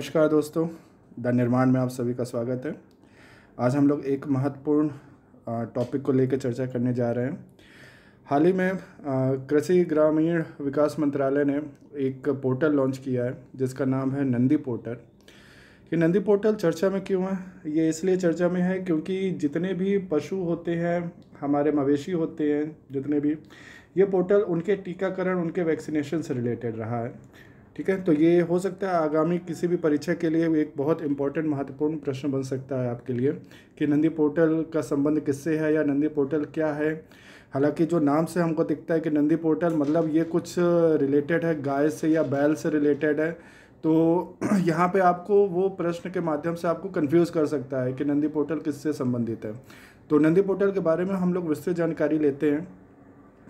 नमस्कार दोस्तों द निर्माण में आप सभी का स्वागत है आज हम लोग एक महत्वपूर्ण टॉपिक को लेकर चर्चा करने जा रहे हैं हाल ही में कृषि ग्रामीण विकास मंत्रालय ने एक पोर्टल लॉन्च किया है जिसका नाम है नंदी पोर्टल ये नंदी पोर्टल चर्चा में क्यों है ये इसलिए चर्चा में है क्योंकि जितने भी पशु होते हैं हमारे मवेशी होते हैं जितने भी ये पोर्टल उनके टीकाकरण उनके वैक्सीनेशन से रिलेटेड रहा है ठीक है तो ये हो सकता है आगामी किसी भी परीक्षा के लिए एक बहुत इंपॉर्टेंट महत्वपूर्ण प्रश्न बन सकता है आपके लिए कि नंदी पोर्टल का संबंध किससे है या नंदी पोर्टल क्या है हालांकि जो नाम से हमको दिखता है कि नंदी पोर्टल मतलब ये कुछ रिलेटेड है गाय से या बैल से रिलेटेड है तो यहाँ पे आपको वो प्रश्न के माध्यम से आपको कंफ्यूज कर सकता है कि नंदी पोर्टल किससे संबंधित है तो नंदी पोर्टल के बारे में हम लोग विस्तृत जानकारी लेते हैं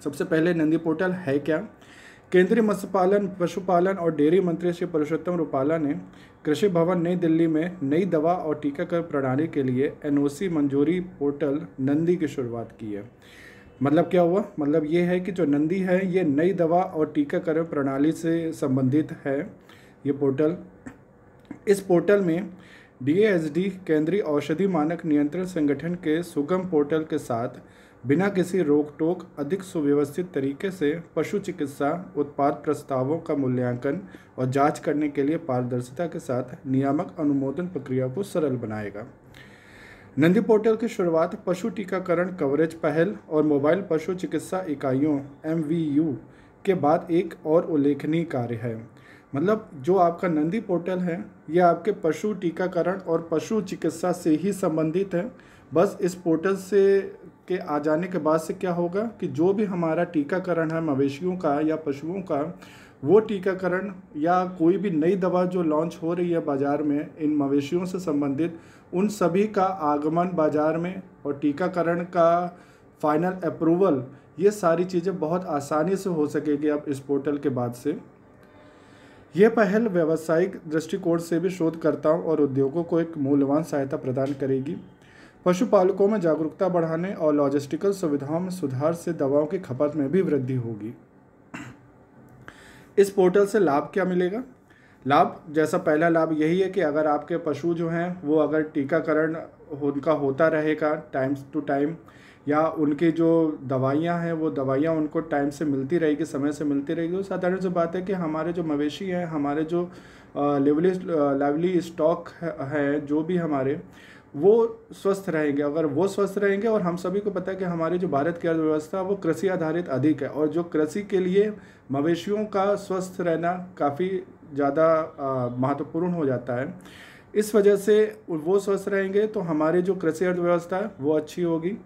सबसे पहले नंदी पोर्टल है क्या केंद्रीय मत्स्य पालन पशुपालन और डेयरी मंत्री श्री पुरुषोत्तम रूपाला ने कृषि भवन नई दिल्ली में नई दवा और टीकाकरण प्रणाली के लिए एनओसी मंजूरी पोर्टल नंदी की शुरुआत की है मतलब क्या हुआ मतलब ये है कि जो नंदी है ये नई दवा और टीकाकरण प्रणाली से संबंधित है ये पोर्टल इस पोर्टल में डी केंद्रीय औषधि मानक नियंत्रण संगठन के सुगम पोर्टल के साथ बिना किसी रोक टोक अधिक सुव्यवस्थित तरीके से पशु चिकित्सा उत्पाद प्रस्तावों का मूल्यांकन और जांच करने के लिए पारदर्शिता के साथ नियामक अनुमोदन प्रक्रिया को सरल बनाएगा नंदी पोर्टल की शुरुआत पशु टीकाकरण कवरेज पहल और मोबाइल पशु चिकित्सा इकाइयों एम के बाद एक और उल्लेखनीय कार्य है मतलब जो आपका नंदी पोर्टल है यह आपके पशु टीकाकरण और पशु चिकित्सा से ही संबंधित है बस इस पोर्टल से के आ जाने के बाद से क्या होगा कि जो भी हमारा टीकाकरण है मवेशियों का या पशुओं का वो टीकाकरण या कोई भी नई दवा जो लॉन्च हो रही है बाज़ार में इन मवेशियों से संबंधित उन सभी का आगमन बाज़ार में और टीकाकरण का फाइनल अप्रूवल ये सारी चीज़ें बहुत आसानी से हो सकेगी अब इस पोर्टल के बाद से यह पहल व्यावसायिक दृष्टिकोण से भी शोधकर्ताओं और उद्योगों को एक मूल्यवान सहायता प्रदान करेगी पशुपालकों में जागरूकता बढ़ाने और लॉजिस्टिकल सुविधाओं में सुधार से दवाओं की खपत में भी वृद्धि होगी इस पोर्टल से लाभ क्या मिलेगा लाभ जैसा पहला लाभ यही है कि अगर आपके पशु जो हैं वो अगर टीकाकरण उनका होता रहेगा टाइम टू टाइम या उनकी जो दवाइयाँ हैं वो दवाइयाँ उनको टाइम से मिलती रहेगी समय से मिलती रहेगी साधारण से बात है कि हमारे जो मवेशी हैं हमारे जो लेवली लाइवली स्टॉक है जो भी हमारे वो स्वस्थ रहेंगे अगर वो स्वस्थ रहेंगे और हम सभी को पता है कि हमारी जो भारत की अर्थव्यवस्था वो कृषि आधारित अधिक है और जो कृषि के लिए मवेशियों का स्वस्थ रहना काफ़ी ज़्यादा महत्वपूर्ण हो जाता है इस वजह से वो स्वस्थ रहेंगे तो हमारी जो कृषि अर्थव्यवस्था है वो अच्छी होगी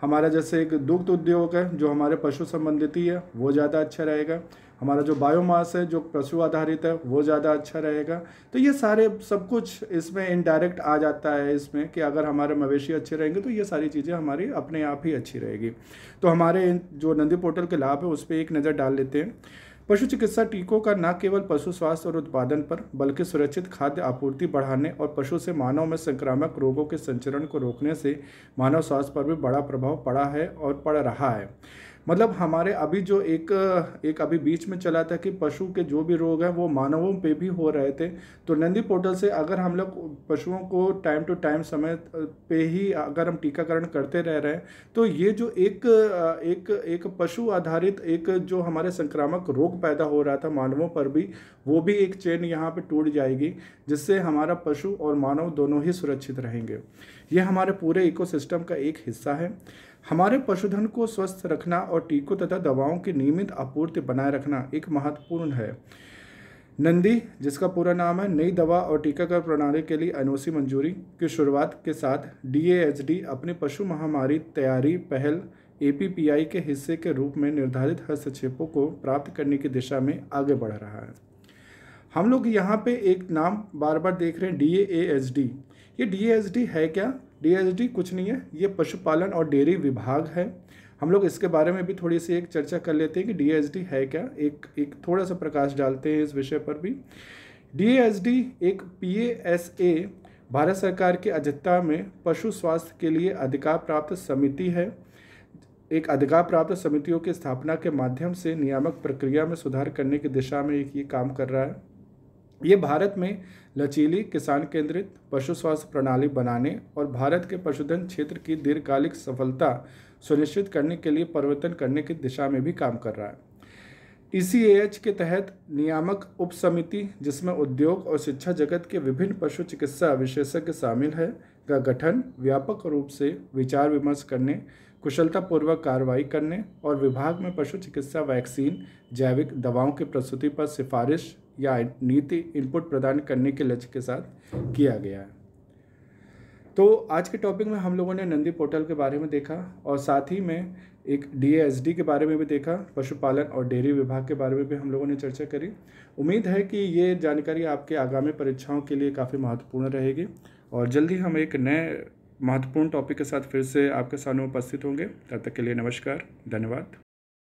हमारा जैसे एक दुग्ध उद्योग है जो हमारे पशु संबंधित ही है वो ज़्यादा अच्छा रहेगा हमारा जो बायोमास है जो पशु आधारित है वो ज़्यादा अच्छा रहेगा तो ये सारे सब कुछ इसमें इनडायरेक्ट आ जाता है इसमें कि अगर हमारे मवेशी अच्छे रहेंगे तो ये सारी चीज़ें हमारी अपने आप ही अच्छी रहेगी तो हमारे जो नंदी पोर्टल के लाभ है उस पर एक नज़र डाल लेते हैं पशु चिकित्सा टीकों का न केवल पशु स्वास्थ्य और उत्पादन पर बल्कि सुरक्षित खाद्य आपूर्ति बढ़ाने और पशु से मानव में संक्रामक रोगों के संचरण को रोकने से मानव स्वास्थ्य पर भी बड़ा प्रभाव पड़ा है और पड़ रहा है मतलब हमारे अभी जो एक एक अभी बीच में चला था कि पशु के जो भी रोग हैं वो मानवों पे भी हो रहे थे तो नंदी पोर्टल से अगर हम लोग पशुओं को टाइम टू टाइम समय पे ही अगर हम टीकाकरण करते रह रहे हैं तो ये जो एक एक एक पशु आधारित एक जो हमारे संक्रामक रोग पैदा हो रहा था मानवों पर भी वो भी एक चेन यहाँ पर टूट जाएगी जिससे हमारा पशु और मानव दोनों ही सुरक्षित रहेंगे ये हमारे पूरे इकोसिस्टम का एक हिस्सा है हमारे पशुधन को स्वस्थ रखना और टीकों तथा दवाओं की नियमित आपूर्ति बनाए रखना एक महत्वपूर्ण है नंदी जिसका पूरा नाम है नई दवा और टीकाकरण प्रणाली के लिए अनोसी मंजूरी की शुरुआत के साथ डी अपने पशु महामारी तैयारी पहल ए के हिस्से के रूप में निर्धारित हस्तक्षेपों को प्राप्त करने की दिशा में आगे बढ़ रहा है हम लोग यहाँ पे एक नाम बार बार देख रहे हैं डी ये डी है क्या डी कुछ नहीं है ये पशुपालन और डेयरी विभाग है हम लोग इसके बारे में भी थोड़ी सी एक चर्चा कर लेते हैं कि डी है क्या एक एक थोड़ा सा प्रकाश डालते हैं इस विषय पर भी डी एक पी भारत सरकार की अध्यक्षता में पशु स्वास्थ्य के लिए अधिकार प्राप्त समिति है एक अधिकार प्राप्त समितियों की स्थापना के माध्यम से नियामक प्रक्रिया में सुधार करने की दिशा में एक ये काम कर रहा है ये भारत में लचीली किसान केंद्रित पशु स्वास्थ्य प्रणाली बनाने और भारत के पशुधन क्षेत्र की दीर्घकालिक सफलता सुनिश्चित करने के लिए परिवर्तन करने की दिशा में भी काम कर रहा है ई e के तहत नियामक उप समिति जिसमें उद्योग और शिक्षा जगत के विभिन्न पशु चिकित्सा विशेषज्ञ शामिल है का गठन व्यापक रूप से विचार विमर्श करने कुशलतापूर्वक कार्रवाई करने और विभाग में पशु चिकित्सा वैक्सीन जैविक दवाओं की प्रस्तुति पर सिफारिश या नीति इनपुट प्रदान करने के लक्ष्य के साथ किया गया है तो आज के टॉपिक में हम लोगों ने नंदी पोर्टल के बारे में देखा और साथ ही में एक डी के बारे में भी देखा पशुपालन और डेयरी विभाग के बारे में भी हम लोगों ने चर्चा करी उम्मीद है कि ये जानकारी आपके आगामी परीक्षाओं के लिए काफ़ी महत्वपूर्ण रहेगी और जल्दी हम एक नए महत्वपूर्ण टॉपिक के साथ फिर से आपके सामने उपस्थित होंगे तब तक के लिए नमस्कार धन्यवाद